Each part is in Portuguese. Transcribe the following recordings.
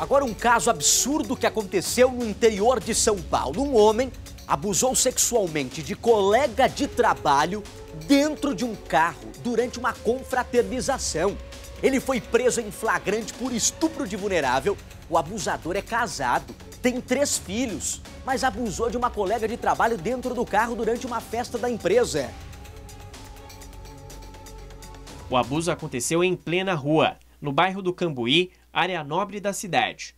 Agora, um caso absurdo que aconteceu no interior de São Paulo. Um homem abusou sexualmente de colega de trabalho dentro de um carro durante uma confraternização. Ele foi preso em flagrante por estupro de vulnerável. O abusador é casado, tem três filhos, mas abusou de uma colega de trabalho dentro do carro durante uma festa da empresa. O abuso aconteceu em plena rua, no bairro do Cambuí, área nobre da cidade.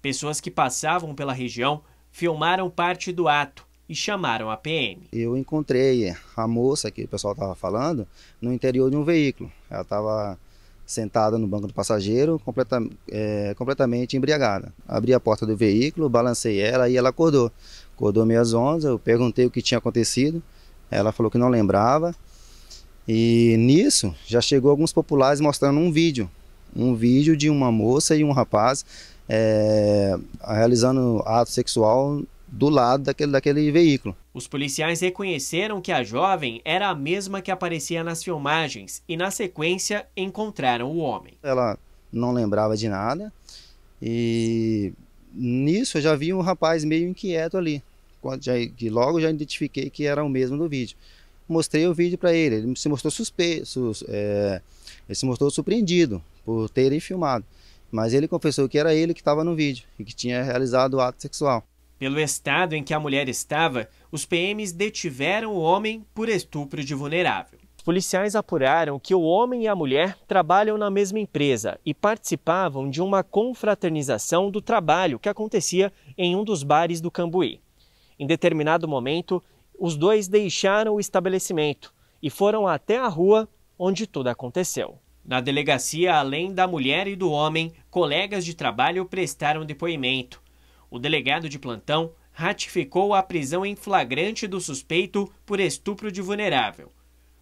Pessoas que passavam pela região filmaram parte do ato e chamaram a PM. Eu encontrei a moça que o pessoal estava falando no interior de um veículo. Ela estava sentada no banco do passageiro, completa, é, completamente embriagada. Abri a porta do veículo, balancei ela e ela acordou. Acordou às onze, eu perguntei o que tinha acontecido. Ela falou que não lembrava. E nisso já chegou alguns populares mostrando um vídeo um vídeo de uma moça e um rapaz é, realizando ato sexual do lado daquele, daquele veículo. Os policiais reconheceram que a jovem era a mesma que aparecia nas filmagens e, na sequência, encontraram o homem. Ela não lembrava de nada e nisso eu já vi um rapaz meio inquieto ali, que logo já identifiquei que era o mesmo do vídeo mostrei o vídeo para ele. Ele se mostrou suspeito, é, ele se mostrou surpreendido por terem filmado. Mas ele confessou que era ele que estava no vídeo e que tinha realizado o ato sexual. Pelo estado em que a mulher estava, os PMs detiveram o homem por estupro de vulnerável. Os policiais apuraram que o homem e a mulher trabalham na mesma empresa e participavam de uma confraternização do trabalho que acontecia em um dos bares do Cambuí. Em determinado momento, os dois deixaram o estabelecimento e foram até a rua onde tudo aconteceu. Na delegacia, além da mulher e do homem, colegas de trabalho prestaram depoimento. O delegado de plantão ratificou a prisão em flagrante do suspeito por estupro de vulnerável.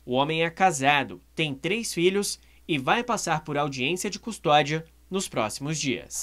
O homem é casado, tem três filhos e vai passar por audiência de custódia nos próximos dias.